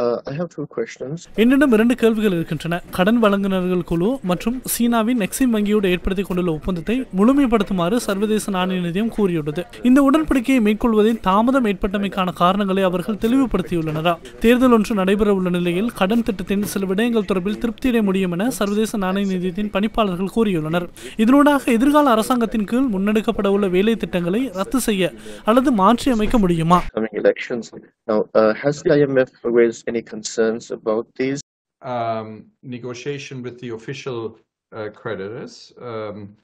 Uh, என்னிடம் இரண்டு கேள்விகள் இருக்கின்றன கடன் வழங்குநர்கள் குழு மற்றும் சீனாவின் எக்ஸிம் வங்கியோடு ஏற்படுத்திக் கொண்டுள்ள ஒப்பந்தத்தை முழுமைப்படுத்துமாறு சர்வதேச நாணய நிதியம் கூறியுள்ளது இந்த உடன்படிக்கையை மேற்கொள்வதில் தாமதம் ஏற்பட்டமைக்கான காரணங்களை அவர்கள் தெளிவுபடுத்தியுள்ளனரா தேர்தல் ஒன்று நடைபெற உள்ள நிலையில் கடன் திட்டத்தின் சில விடயங்கள் தொடர்பில் திருப்தியடைய முடியும் என சர்வதேச நாணய நிதியத்தின் பணிப்பாளர்கள் கூறியுள்ளனர் இதனூடாக எதிர்கால அரசாங்கத்தின் கீழ் முன்னெடுக்கப்பட உள்ள வேலை திட்டங்களை ரத்து செய்ய அல்லது மாற்றி அமைக்க முடியுமா Now, uh, has the IMF raised any concerns about these? Um, negotiation with the official uh, creditors. Um,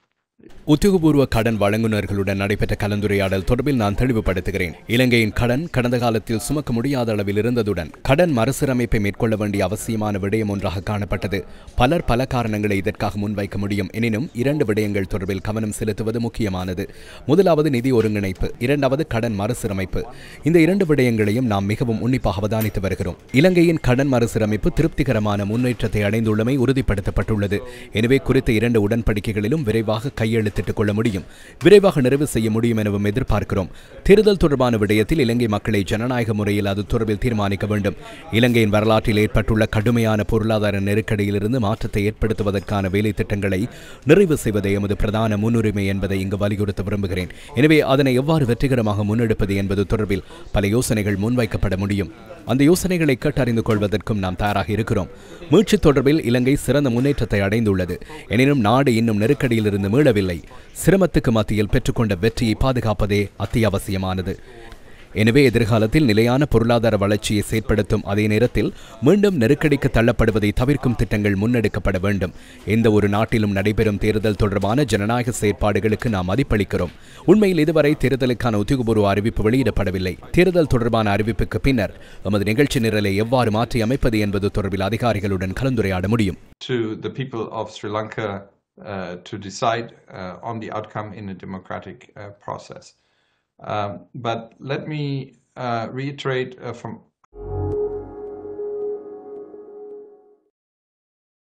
உத்தியோகபூர்வ கடன் வழங்குநர்களுடன் நடைபெற்ற கலந்துரையாடல் தொடர்பில் நான் தெளிவுபடுத்துகிறேன் இலங்கையின் கடன் கடந்த காலத்தில் சுமக்க முடியாத அளவில் இருந்ததுடன் கடன் மறுசீரமைப்பை மேற்கொள்ள வேண்டிய அவசியமான விடயம் ஒன்றாக காணப்பட்டது பலர் பல காரணங்களை இதற்காக முன்வைக்க முடியும் எனினும் இரண்டு விடயங்கள் தொடர்பில் கவனம் செலுத்துவது முக்கியமானது முதலாவது நிதி ஒருங்கிணைப்பு இரண்டாவது கடன் மறுசீரமைப்பு இந்த இரண்டு விடயங்களையும் நாம் மிகவும் உன்னிப்பாக அவதானித்து வருகிறோம் இலங்கையின் கடன் மறுசீரமைப்பு திருப்திகரமான முன்னேற்றத்தை அடைந்துள்ளமை உறுதிப்படுத்தப்பட்டுள்ளது எனவே குறித்த இரண்டு உடன்படிக்கைகளிலும் விரைவாக கையெழுத்திட்டுக் கொள்ள முடியும் விரைவாக நிறைவு செய்ய முடியும் எனவும் எதிர்பார்க்கிறோம் தேர்தல் தொடர்பான விடயத்தில் இலங்கை மக்களை ஜனநாயக முறையில் அது தொடர்பில் தீர்மானிக்க வேண்டும் இலங்கையின் வரலாற்றில் ஏற்பட்டுள்ள கடுமையான பொருளாதார நெருக்கடியிலிருந்து மாற்றத்தை ஏற்படுத்துவதற்கான வேலை திட்டங்களை நிறைவு செய்வதே எமது பிரதான முன்னுரிமை என்பதை இங்கு வலியுறுத்த விரும்புகிறேன் எனவே அதனை எவ்வாறு வெற்றிகரமாக முன்னெடுப்பது என்பது தொடர்பில் பல யோசனைகள் முன்வைக்கப்பட முடியும் அந்த யோசனைகளை கேட்டறிந்து கொள்வதற்கும் நாம் தயாராக இருக்கிறோம் மீட்சி தொடர்பில் இலங்கை சிறந்த முன்னேற்றத்தை அடைந்துள்ளது எனினும் நாடு இன்னும் நெருக்கடியிலிருந்து மீள பெறவில்லை சிரமத்துக்கு மத்தியில் பெற்றுக்கொண்ட வெற்றியை பாதுகாப்பதே அத்தியாவசியமானது எனவே எதிர்காலத்தில் நிலையான பொருளாதார வளர்ச்சியை செயற்படுத்தும் அதே நேரத்தில் மீண்டும் நெருக்கடிக்கு தள்ளப்படுவதை தவிர்க்கும் திட்டங்கள் முன்னெடுக்கப்பட வேண்டும் எந்த ஒரு நாட்டிலும் நடைபெறும் தேர்தல் தொடர்பான ஜனநாயக செயற்பாடுகளுக்கு நாம் மதிப்பளிக்கிறோம் உண்மையில் இதுவரை தேர்தலுக்கான உத்தியோகபூர்வ அறிவிப்பு வெளியிடப்படவில்லை தேர்தல் தொடர்பான அறிவிப்புக்கு பின்னர் எமது நிகழ்ச்சி நிரலை எவ்வாறு மாற்றி அமைப்பது என்பது தொடர்பில் அதிகாரிகளுடன் கலந்துரையாட முடியும் Uh, to decide uh, on the outcome in a democratic uh, process. Um, but let me reiterate from